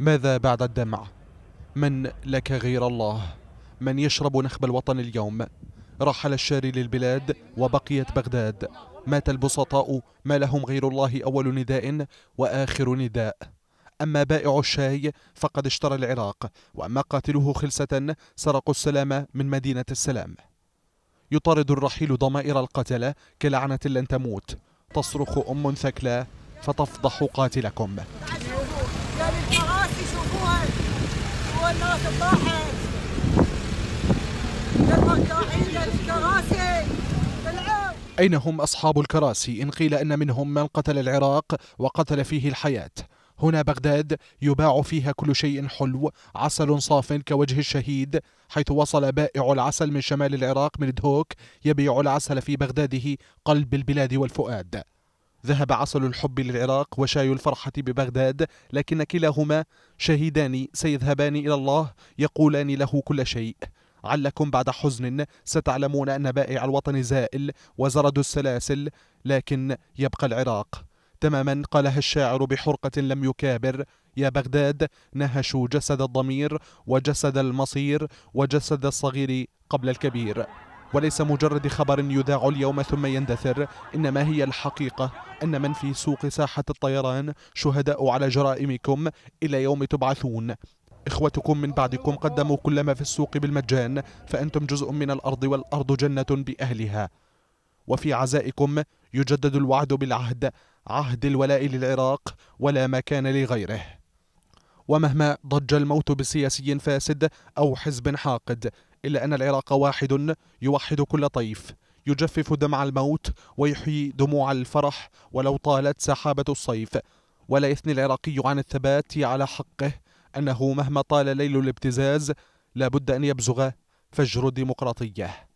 ماذا بعد الدمع من لك غير الله من يشرب نخب الوطن اليوم رحل الشاري للبلاد وبقيت بغداد مات البسطاء ما لهم غير الله أول نداء وآخر نداء أما بائع الشاي فقد اشترى العراق وأما قاتله خلسة سرقوا السلام من مدينة السلام يطارد الرحيل ضمائر القتلة كلعنة لن تموت تصرخ أم ثكلى فتفضح قاتلكم والناس أين هم أصحاب الكراسي إن قيل أن منهم من قتل العراق وقتل فيه الحياة هنا بغداد يباع فيها كل شيء حلو عسل صاف كوجه الشهيد حيث وصل بائع العسل من شمال العراق من دهوك يبيع العسل في بغداده قلب البلاد والفؤاد ذهب عسل الحب للعراق وشاي الفرحة ببغداد لكن كلاهما شهيدان سيذهبان إلى الله يقولان له كل شيء علكم بعد حزن ستعلمون أن بائع الوطن زائل وزرد السلاسل لكن يبقى العراق تماما قالها الشاعر بحرقة لم يكابر يا بغداد نهشوا جسد الضمير وجسد المصير وجسد الصغير قبل الكبير وليس مجرد خبر يذاع اليوم ثم يندثر إنما هي الحقيقة أن من في سوق ساحة الطيران شهداء على جرائمكم إلى يوم تبعثون إخوتكم من بعدكم قدموا كل ما في السوق بالمجان فأنتم جزء من الأرض والأرض جنة بأهلها وفي عزائكم يجدد الوعد بالعهد عهد الولاء للعراق ولا مكان لغيره ومهما ضج الموت بسياسي فاسد أو حزب حاقد إلا أن العراق واحد يوحد كل طيف يجفف دمع الموت ويحيي دموع الفرح ولو طالت سحابة الصيف ولا يثني العراقي عن الثبات على حقه أنه مهما طال ليل الابتزاز لابد أن يبزغ فجر الديمقراطية